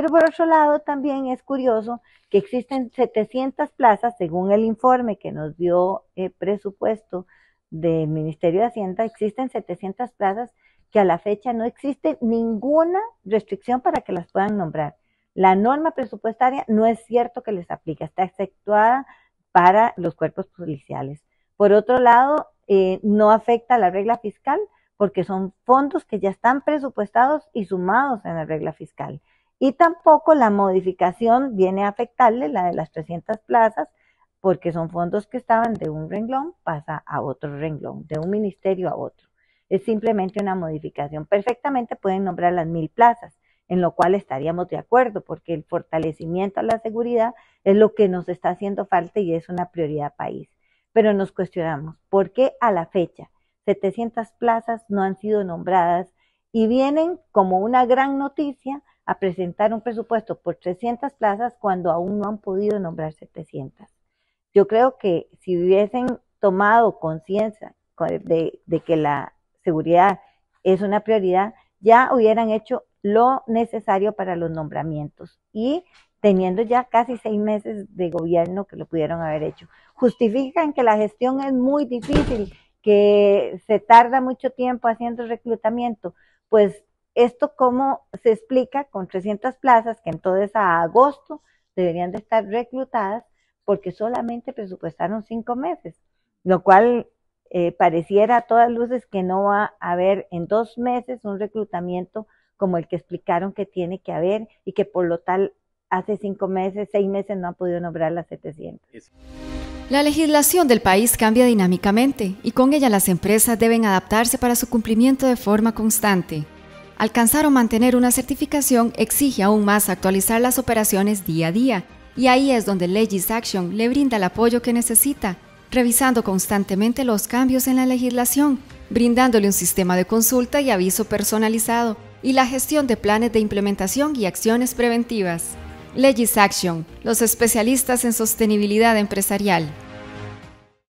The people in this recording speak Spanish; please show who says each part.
Speaker 1: Pero por otro lado, también es curioso que existen 700 plazas, según el informe que nos dio el eh, presupuesto del Ministerio de Hacienda, existen 700 plazas que a la fecha no existe ninguna restricción para que las puedan nombrar. La norma presupuestaria no es cierto que les aplica, está exceptuada para los cuerpos policiales. Por otro lado, eh, no afecta a la regla fiscal porque son fondos que ya están presupuestados y sumados en la regla fiscal. Y tampoco la modificación viene a afectarle la de las 300 plazas, porque son fondos que estaban de un renglón, pasa a otro renglón, de un ministerio a otro. Es simplemente una modificación. Perfectamente pueden nombrar las mil plazas, en lo cual estaríamos de acuerdo, porque el fortalecimiento a la seguridad es lo que nos está haciendo falta y es una prioridad país. Pero nos cuestionamos, ¿por qué a la fecha 700 plazas no han sido nombradas y vienen como una gran noticia? a presentar un presupuesto por 300 plazas cuando aún no han podido nombrar 700. Yo creo que si hubiesen tomado conciencia de, de, que la seguridad es una prioridad, ya hubieran hecho lo necesario para los nombramientos y teniendo ya casi seis meses de gobierno que lo pudieron haber hecho. Justifican que la gestión es muy difícil, que se tarda mucho tiempo haciendo reclutamiento. Pues esto cómo se explica con 300 plazas que entonces a agosto deberían de estar reclutadas porque solamente presupuestaron cinco meses, lo cual eh, pareciera a todas luces que no va a haber en dos meses un reclutamiento como el que explicaron que tiene que haber y que por lo tal hace cinco meses, seis meses no han podido nombrar las 700.
Speaker 2: La legislación del país cambia dinámicamente y con ella las empresas deben adaptarse para su cumplimiento de forma constante alcanzar o mantener una certificación exige aún más actualizar las operaciones día a día, y ahí es donde Legis Action le brinda el apoyo que necesita, revisando constantemente los cambios en la legislación, brindándole un sistema de consulta y aviso personalizado, y la gestión de planes de implementación y acciones preventivas. Legis Action, los especialistas en sostenibilidad empresarial.